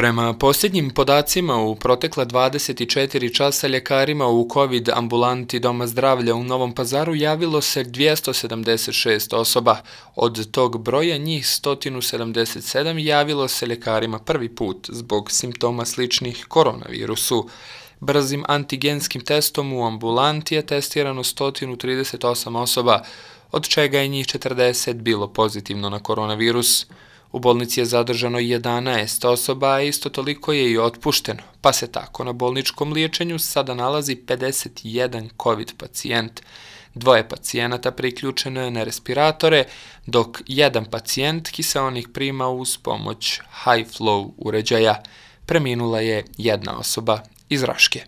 Prema posljednjim podacima u protekle 24 časa ljekarima u COVID ambulanti Doma zdravlja u Novom pazaru javilo se 276 osoba. Od tog broja njih 177 javilo se ljekarima prvi put zbog simptoma sličnih koronavirusu. Brzim antigenskim testom u ambulanti je testirano 138 osoba, od čega je njih 40 bilo pozitivno na koronavirus. U bolnici je zadržano 11 osoba, a isto toliko je i otpušteno, pa se tako na bolničkom liječenju sada nalazi 51 COVID pacijent. Dvoje pacijenata priključeno je na respiratore, dok jedan pacijent kiseonik prima uz pomoć high flow uređaja. Preminula je jedna osoba iz Raške.